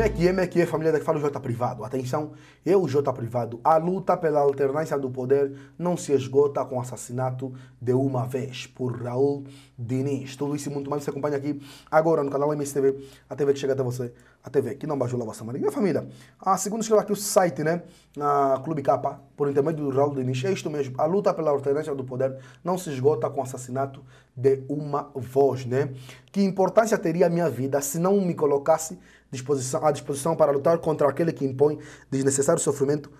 MEC, é é, MEC é, é família da que fala o J privado. Atenção, eu o J privado. A luta pela alternância do poder não se esgota com o assassinato de uma vez por Raul Diniz. Tudo isso e muito mais você acompanha aqui agora no canal MSTV, a TV que chega até você a TV aqui não baixou Lava Samaria. Minha família, a ah, segunda escreva aqui o site, né? Na Clube Capa, por intermédio do Raul Diniz. É isto mesmo. A luta pela alternância do poder não se esgota com o assassinato de uma voz, né? Que importância teria a minha vida se não me colocasse disposição, à disposição para lutar contra aquele que impõe desnecessário sofrimento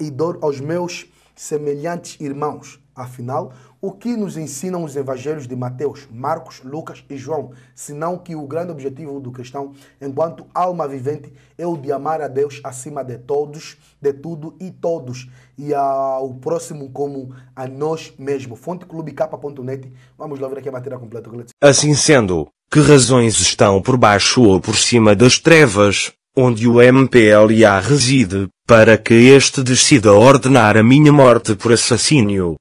e dor aos meus semelhantes irmãos? Afinal, o que nos ensinam os evangelhos de Mateus, Marcos, Lucas e João, senão que o grande objetivo do cristão, enquanto alma vivente, é o de amar a Deus acima de todos, de tudo e todos, e ao próximo como a nós mesmos. Fonteclubecapa.net. Vamos lá ver aqui a matéria completa. Assim sendo, que razões estão por baixo ou por cima das trevas, onde o MPLA reside, para que este decida ordenar a minha morte por assassínio?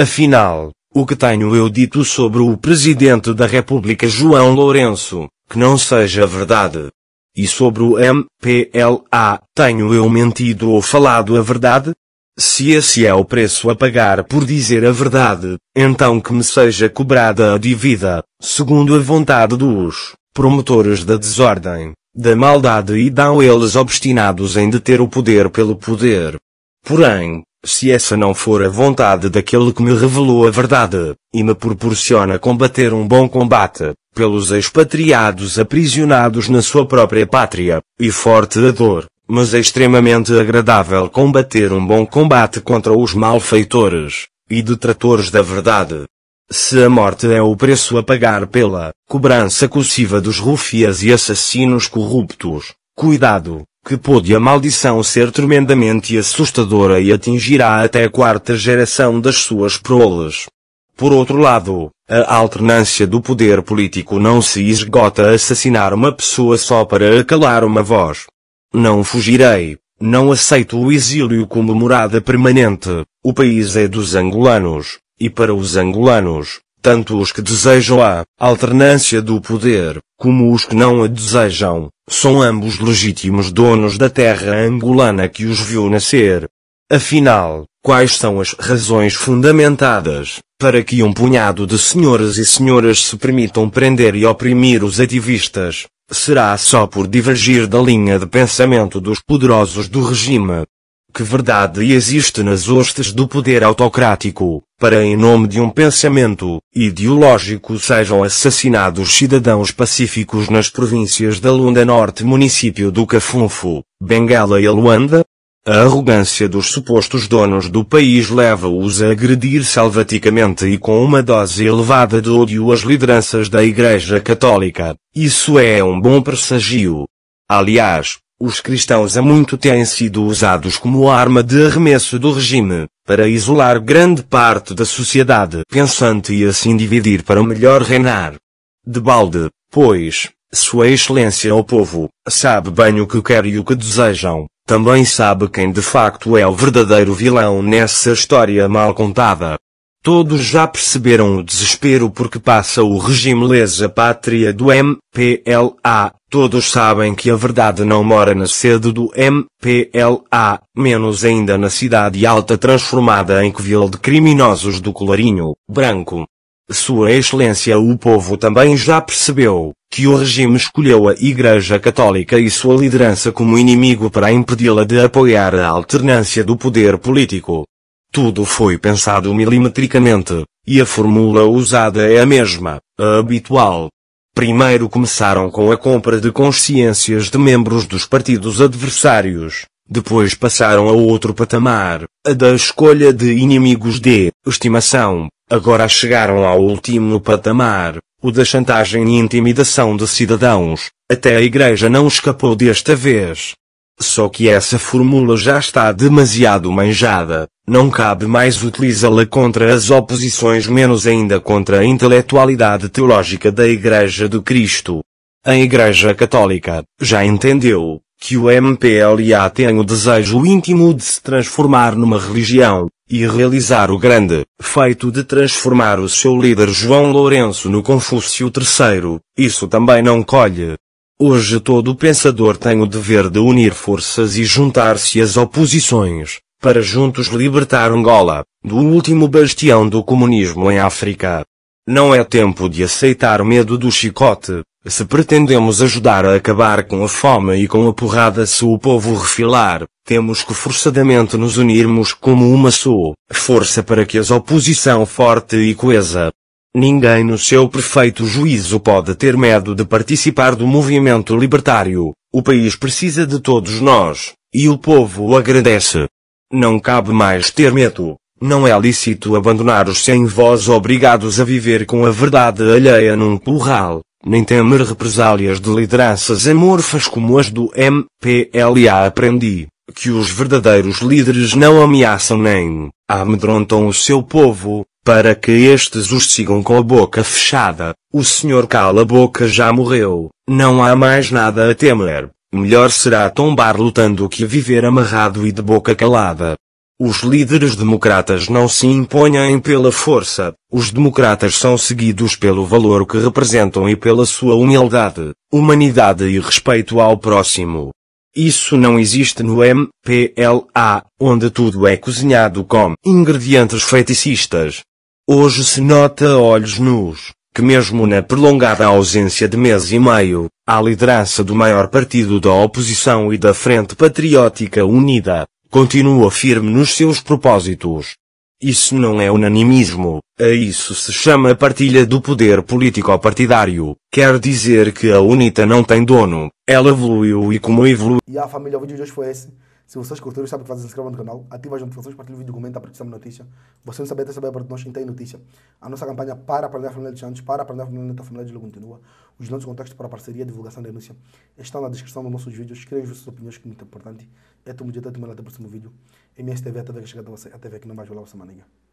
Afinal, o que tenho eu dito sobre o Presidente da República João Lourenço, que não seja verdade? E sobre o MPLA, tenho eu mentido ou falado a verdade? Se esse é o preço a pagar por dizer a verdade, então que me seja cobrada a dívida, segundo a vontade dos promotores da desordem, da maldade e dão eles obstinados em deter o poder pelo poder. Porém, se essa não for a vontade daquele que me revelou a verdade, e me proporciona combater um bom combate, pelos expatriados aprisionados na sua própria pátria, e forte a dor, mas é extremamente agradável combater um bom combate contra os malfeitores e detratores da verdade. Se a morte é o preço a pagar pela cobrança cursiva dos rufias e assassinos corruptos, cuidado, que pôde a maldição ser tremendamente assustadora e atingirá até a quarta geração das suas proles. Por outro lado, a alternância do poder político não se esgota a assassinar uma pessoa só para acalar uma voz. Não fugirei, não aceito o exílio como morada permanente, o país é dos angolanos, e para os angolanos, tanto os que desejam a alternância do poder, como os que não a desejam, são ambos legítimos donos da terra angolana que os viu nascer. Afinal, quais são as razões fundamentadas para que um punhado de senhoras e senhoras se permitam prender e oprimir os ativistas? Será só por divergir da linha de pensamento dos poderosos do regime, que verdade existe nas hostes do poder autocrático, para em nome de um pensamento ideológico sejam assassinados cidadãos pacíficos nas províncias da Lunda Norte, município do Cafunfo, Bengala e Luanda? A arrogância dos supostos donos do país leva-os a agredir salvaticamente e com uma dose elevada de ódio as lideranças da Igreja Católica. Isso é um bom presságio. Aliás, os cristãos há muito têm sido usados como arma de arremesso do regime, para isolar grande parte da sociedade pensante e assim dividir para melhor reinar. De balde, pois, Sua Excelência o povo, sabe bem o que quer e o que desejam, também sabe quem de facto é o verdadeiro vilão nessa história mal contada. Todos já perceberam o desespero porque passa o regime lesa pátria do MPLA. Todos sabem que a verdade não mora na sede do MPLA, menos ainda na cidade alta transformada em covil de criminosos do colarinho branco. Sua Excelência o povo também já percebeu que o regime escolheu a Igreja Católica e sua liderança como inimigo para impedi-la de apoiar a alternância do poder político. Tudo foi pensado milimetricamente, e a fórmula usada é a mesma, a habitual. Primeiro começaram com a compra de consciências de membros dos partidos adversários, depois passaram a outro patamar, a da escolha de inimigos de estimação, agora chegaram ao último patamar, o da chantagem e intimidação de cidadãos, até a Igreja não escapou desta vez. Só que essa fórmula já está demasiado manjada, não cabe mais utilizá-la contra as oposições, menos ainda contra a intelectualidade teológica da Igreja do Cristo. A Igreja Católica já entendeu que o MPLA tem o desejo íntimo de se transformar numa religião e realizar o grande feito de transformar o seu líder João Lourenço no Confúcio III. Isso também não colhe. Hoje todo pensador tem o dever de unir forças e juntar-se às oposições, para juntos libertar Angola, do último bastião do comunismo em África. Não é tempo de aceitar o medo do chicote, se pretendemos ajudar a acabar com a fome e com a porrada se o povo refilar, temos que forçadamente nos unirmos como uma só força para que as oposição forte e coesa. Ninguém no seu perfeito juízo pode ter medo de participar do movimento libertário. O país precisa de todos nós, e o povo o agradece. Não cabe mais ter medo. Não é lícito abandonar os sem voz obrigados a viver com a verdade alheia num curral, nem temer represálias de lideranças amorfas como as do MPLA aprendi, que os verdadeiros líderes não ameaçam nem amedrontam o seu povo, para que estes os sigam com a boca fechada. O senhor cala-boca a já morreu, não há mais nada a temer. Melhor será tombar lutando que viver amarrado e de boca calada. Os líderes democratas não se imponham pela força, os democratas são seguidos pelo valor que representam e pela sua humildade, humanidade e respeito ao próximo. Isso não existe no MPLA, onde tudo é cozinhado com ingredientes feiticistas. Hoje se nota olhos nus que mesmo na prolongada ausência de mês e meio, a liderança do maior partido da oposição e da Frente Patriótica Unida, continua firme nos seus propósitos. Isso não é unanimismo, a isso se chama partilha do poder político-partidário, quer dizer que a UNITA não tem dono, ela evoluiu e como evoluiu. E a família, o vídeo de hoje foi esse. Se vocês curtiram, sabem o que fazer, se inscrevam no canal, ativem as notificações, partilhem o vídeo, comentem, porque estamos notícia. Você não sabe, até saber para nós, quem nós, tem notícia. A nossa campanha para aprender a família de Santos, para aprender a família família de Lula continua. Os nossos contactos para parceria, divulgação e denúncia estão na descrição dos nossos vídeos. Escrevam suas opiniões, que é muito importante. É todo dia, até amanhã, até o próximo vídeo. MSTV, a TV que chega até você, a TV que não vai jogar essa maneira